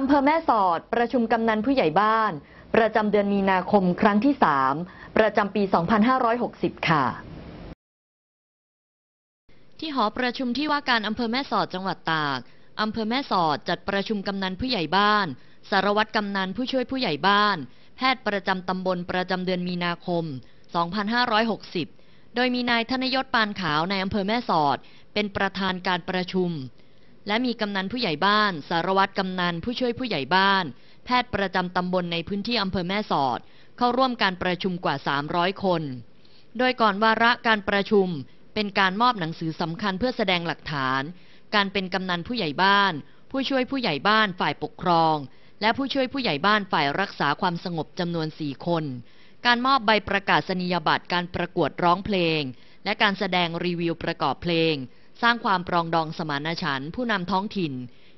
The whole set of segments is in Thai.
อำเภอแม่สอดประชุมกำนันผู้ใหญ่บ้าน ประจำเดือนมีนาคม ครั้งที่ 3 ประจำปี 2560 ค่ะ ที่หอประชุมที่ว่าการอำเภอแม่สอดจังหวัดตาก อำเภอแม่สอดจัดประชุมกำนันผู้ใหญ่บ้านสารวัตรกำนันผู้ช่วยผู้ใหญ่บ้าน แพทย์ประจำตำบลประจำเดือนมีนาคม 2560 โดยมีนายธนยศ ปานขาวในอำเภอแม่สอดเป็นประธานการประชุมและมีกำนันผู้ใหญ่บ้าน สารวัตรกำนันผู้ช่วยผู้ใหญ่บ้าน แพทย์ประจำตำบลในพื้นที่อำเภอแม่สอด เข้าร่วมการประชุมกว่า 300 คน โดยก่อนวาระการประชุมเป็นการมอบหนังสือสำคัญเพื่อแสดงหลักฐาน การเป็นกำนันผู้ใหญ่บ้าน ผู้ช่วยผู้ใหญ่บ้านฝ่ายปกครอง และผู้ช่วยผู้ใหญ่บ้านฝ่ายรักษาความสงบจำนวน4คน การมอบใบประกาศนียบัตรการประกวดร้องเพลง และการแสดงรีวิวประกอบเพลงสร้างความปรองดองสมานฉันท์ผู้นำท้องถิ่น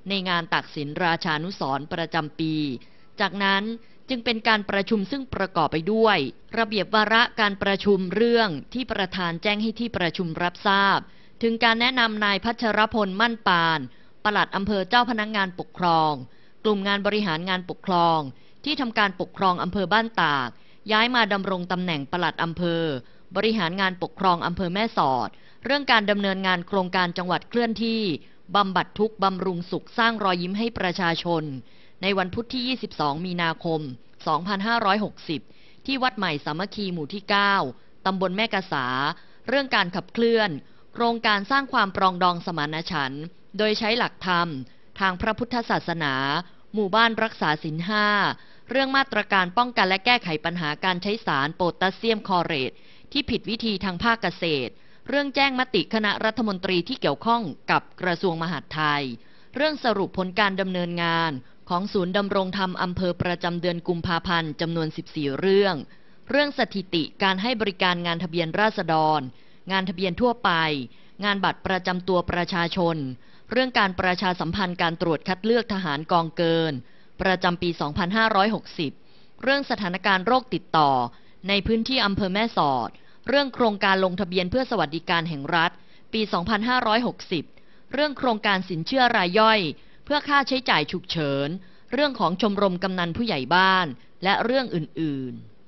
ในงานตักสินราชานุสร์ประจำปี จากนั้นจึงเป็นการประชุมซึ่งประกอบไปด้วย ระเบียบวาระการประชุมเรื่องที่ประธานแจ้งให้ที่ประชุมรับทราบ ถึงการแนะนำนายพัชรพลมั่นปานปลัดอำเภอเจ้าพนักงงานปกครอง กลุ่มงานบริหารงานปกครอง ที่ทำการปกครองอำเภอบ้านตาก ย้ายมาดำรงตำแหน่งปลัดอำเภอบริหารงานปกครองอำเภอแม่สอด เรื่องการดำเนินงานโครงการจังหวัดเคลื่อนที่ บำบัดทุกบำรุงสุขสร้างรอยยิ้มให้ประชาชน ในวันพุธที่ 22 มีนาคม 2560 ที่วัดใหม่สามัคคีหมู่ที่ 9 ตำบลแม่กะสาเรื่องการขับเคลื่อน โครงการสร้างความปรองดองสมานฉันท์โดยใช้หลักธรรม ทางพระพุทธศาสนา หมู่บ้านรักษาศีลห้า เรื่องมาตรการป้องกันและแก้ไขปัญหาการใช้สารโพแทสเซียมคอเรตที่ผิดวิธีทางภาคเกษตร เรื่องแจ้งมติคณะรัฐมนตรีที่เกี่ยวข้องกับกระทรวงมหาดไทย เรื่องสรุปผลการดำเนินงานของศูนย์ดำรงธรรมอำเภอประจำเดือนกุมภาพันธ์จำนวน 14 เรื่อง เรื่องสถิติการให้บริการงานทะเบียนราษฎร งานทะเบียนทั่วไป งานบัตรประจำตัวประชาชน เรื่องการประชาสัมพันธ์การตรวจคัดเลือกทหารกองเกิน ประจำปี 2560 เรื่องสถานการณ์โรคติดต่อ ในพื้นที่อำเภอแม่สอดเรื่องโครงการลงทะเบียนเพื่อสวัสดิการแห่งรัฐ ปี 2560 เรื่องโครงการสินเชื่อรายย่อย เพื่อค่าใช้จ่ายฉุกเฉิน เรื่องของชมรมกำนันผู้ใหญ่บ้าน และเรื่องอื่น ๆ